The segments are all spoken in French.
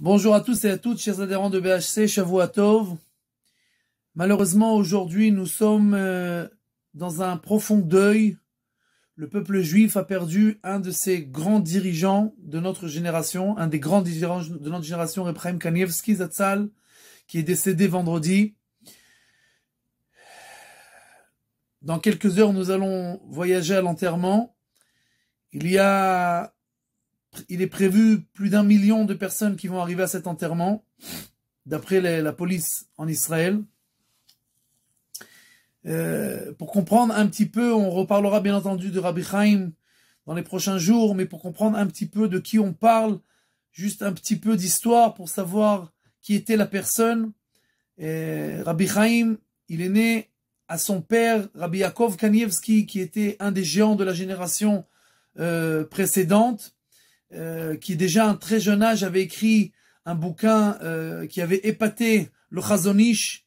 Bonjour à tous et à toutes, chers adhérents de BHC, Tov. Malheureusement, aujourd'hui, nous sommes euh, dans un profond deuil. Le peuple juif a perdu un de ses grands dirigeants de notre génération, un des grands dirigeants de notre génération, Reprem Kanievski Zatzal, qui est décédé vendredi. Dans quelques heures, nous allons voyager à l'enterrement. Il y a il est prévu plus d'un million de personnes qui vont arriver à cet enterrement, d'après la police en Israël. Euh, pour comprendre un petit peu, on reparlera bien entendu de Rabbi Chaim dans les prochains jours, mais pour comprendre un petit peu de qui on parle, juste un petit peu d'histoire pour savoir qui était la personne. Rabbi Chaim, il est né à son père, Rabbi Yaakov Kanievski, qui était un des géants de la génération euh, précédente. Euh, qui déjà à un très jeune âge avait écrit un bouquin euh, qui avait épaté le Chazonish,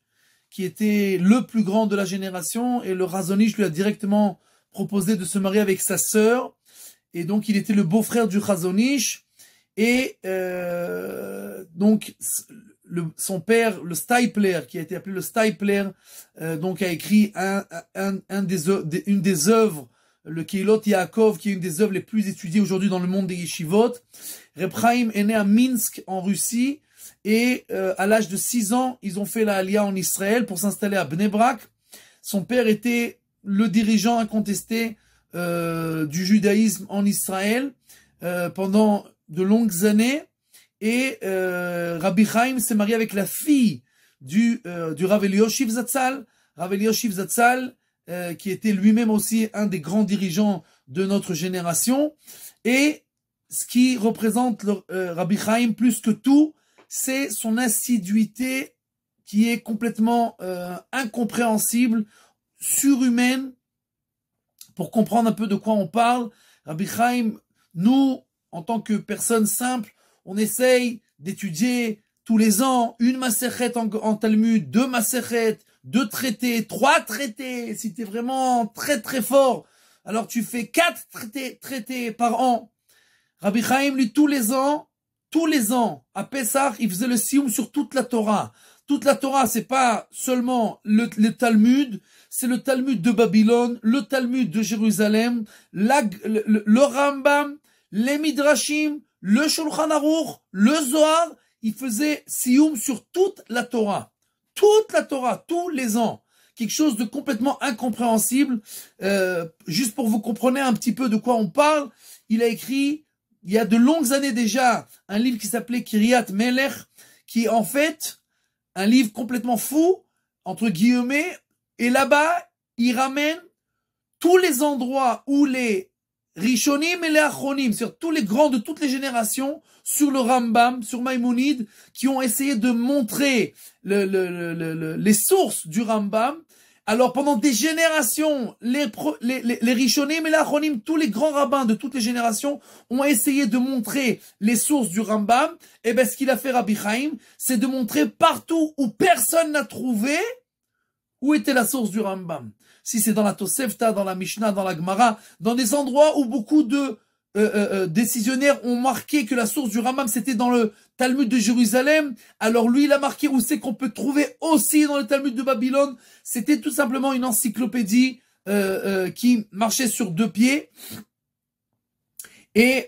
qui était le plus grand de la génération, et le Chazonish lui a directement proposé de se marier avec sa sœur, et donc il était le beau-frère du Chazonish, et euh, donc son père, le Stipler, qui a été appelé le Stipler, donc a écrit un, une des œuvres le Keilot Yaakov, qui est une des œuvres les plus étudiées aujourd'hui dans le monde des yeshivot. Reb est né à Minsk, en Russie, et euh, à l'âge de 6 ans, ils ont fait la Aliyah en Israël pour s'installer à Brak. Son père était le dirigeant incontesté euh, du judaïsme en Israël euh, pendant de longues années. Et Rabbi Chaim s'est marié avec la fille du, du Rav Eliyoshiv Zatzal. Rav Eliyoshiv Zatzal euh, qui était lui-même aussi un des grands dirigeants de notre génération. Et ce qui représente euh, Rabbi Chaim plus que tout, c'est son assiduité qui est complètement euh, incompréhensible, surhumaine. Pour comprendre un peu de quoi on parle, Rabbi Chaim, nous, en tant que personnes simples, on essaye d'étudier tous les ans une masserette en, Talmud, deux maserhets deux traités, trois traités, si tu es vraiment très très fort, alors tu fais quatre traités, traités par an. Rabbi Chaim, lui, tous les ans, tous les ans, à Pessah, il faisait le sioum sur toute la Torah. Toute la Torah, c'est pas seulement le, Talmud, c'est le Talmud de Babylone, le Talmud de Jérusalem, le, le, Rambam, les Midrashim, le Shulchan Aruch, le Zohar. Il faisait sioum sur toute la Torah toute la Torah, tous les ans. Quelque chose de complètement incompréhensible. Euh, juste pour vous comprendre un petit peu de quoi on parle, il a écrit, il y a de longues années déjà, un livre qui s'appelait Kiriat Melech, qui est en fait un livre complètement fou, entre guillemets, et là-bas, il ramène tous les endroits où les Rishonim et à sur tous les grands de toutes les générations, sur le Rambam, sur Maimonide qui ont essayé de montrer le, les sources du Rambam. Alors pendant des générations, les, les, les, les Rishonim et tous les grands rabbins de toutes les générations, ont essayé de montrer les sources du Rambam. Et bien ce qu'il a fait Rabbi Chaim, c'est de montrer partout où personne n'a trouvé, où était la source du Rambam Si c'est dans la Tosefta, dans la Mishnah, dans la Gemara, dans des endroits où beaucoup de euh, euh, euh, décisionnaires ont marqué que la source du Rambam c'était dans le Talmud de Jérusalem, alors lui il a marqué où c'est qu'on peut trouver aussi dans le Talmud de Babylone. C'était tout simplement une encyclopédie qui marchait sur deux pieds et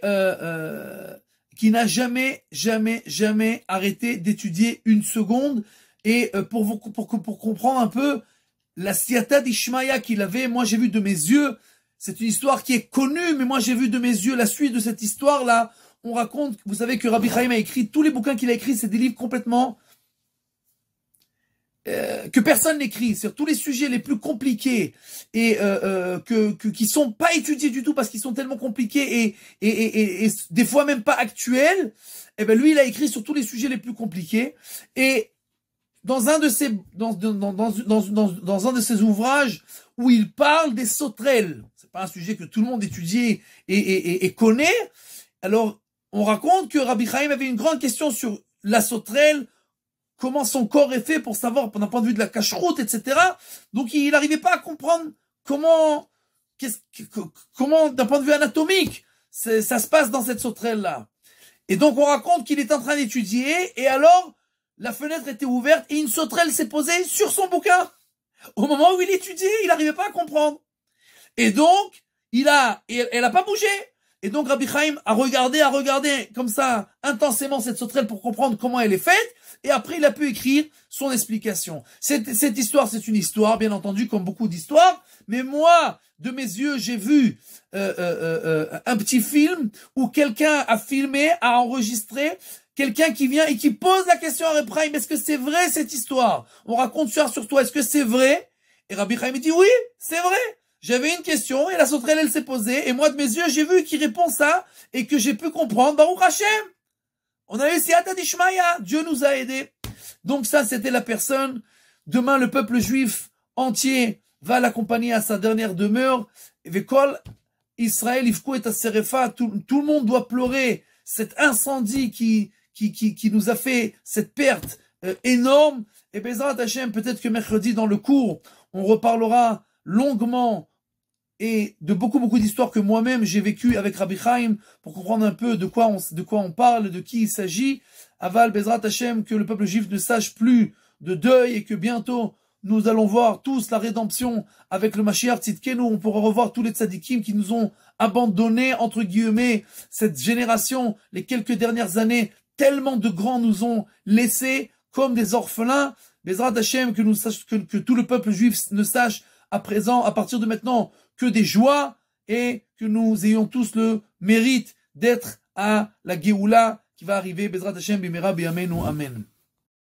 qui n'a jamais, jamais, jamais arrêté d'étudier une seconde et euh, pour, vous, pour, pour comprendre un peu la siata d'Ishmaïa qu'il avait, moi j'ai vu de mes yeux, c'est une histoire qui est connue, mais moi j'ai vu de mes yeux la suite de cette histoire-là. On raconte, vous savez que Rabbi Chaim a écrit, tous les bouquins qu'il a écrits, c'est des livres complètement... Euh, que personne n'écrit sur tous les sujets les plus compliqués et euh, euh, que, que, qui sont pas étudiés du tout parce qu'ils sont tellement compliqués et, et, et, des fois même pas actuels. Et eh ben lui, il a écrit sur tous les sujets les plus compliqués et dans un de ses, dans, dans, dans, dans un de ses ouvrages où il parle des sauterelles. C'est pas un sujet que tout le monde étudie et, et, et connaît. Alors, on raconte que Rabbi Chaim avait une grande question sur la sauterelle, comment son corps est fait pour savoir, d'un point de vue de la cache-route, etc. Donc, il n'arrivait pas à comprendre comment, comment, d'un point de vue anatomique, ça se passe dans cette sauterelle-là. Et donc, on raconte qu'il est en train d'étudier, et alors, la fenêtre était ouverte et une sauterelle s'est posée sur son bouquin. Au moment où il étudiait, il n'arrivait pas à comprendre. Et donc, il a, elle n'a pas bougé. Et donc, Rabbi Chaim a regardé, a regardé comme ça intensément cette sauterelle pour comprendre comment elle est faite. Et après, il a pu écrire son explication. Cette, cette histoire, c'est une histoire, bien entendu, comme beaucoup d'histoires. Mais moi, de mes yeux, j'ai vu euh, euh, euh, un petit film où quelqu'un a filmé, a enregistré Quelqu'un qui vient et qui pose la question à Chaim, est-ce que c'est vrai cette histoire On raconte ça sur toi, est-ce que c'est vrai Et Rabbi Chaim dit oui, c'est vrai. J'avais une question et la sauterelle, elle s'est posée. Et moi, de mes yeux, j'ai vu qu'il répond ça et que j'ai pu comprendre. Baruch Hashem On a eu à Dishmaïa. Dieu nous a aidés. Donc ça, c'était la personne. Demain, le peuple juif entier va l'accompagner à sa dernière demeure. Vekol Israël, Ifko et Aserefa, tout le monde doit pleurer cet incendie qui, qui, qui, qui nous a fait cette perte euh, énorme. Et eh Bezrat Hachem, peut-être que mercredi dans le cours, on reparlera longuement et de beaucoup beaucoup d'histoires que moi-même j'ai vécu avec Rabbi Chaim pour comprendre un peu de quoi on, de quoi on parle, de qui il s'agit. Aval Bezrat Hachem, que le peuple juif ne sache plus de deuil et que bientôt nous allons voir tous la rédemption avec le Mashiach Tzidkenu. On pourra revoir tous les tzadikim qui nous ont abandonné, entre guillemets, cette génération, les quelques dernières années Tellement de grands nous ont laissés comme des orphelins. Bezrat Hashem, que, nous sache, que, tout le peuple juif ne sache à présent, à partir de maintenant, que des joies et que nous ayons tous le mérite d'être à la Géoula qui va arriver. Amen.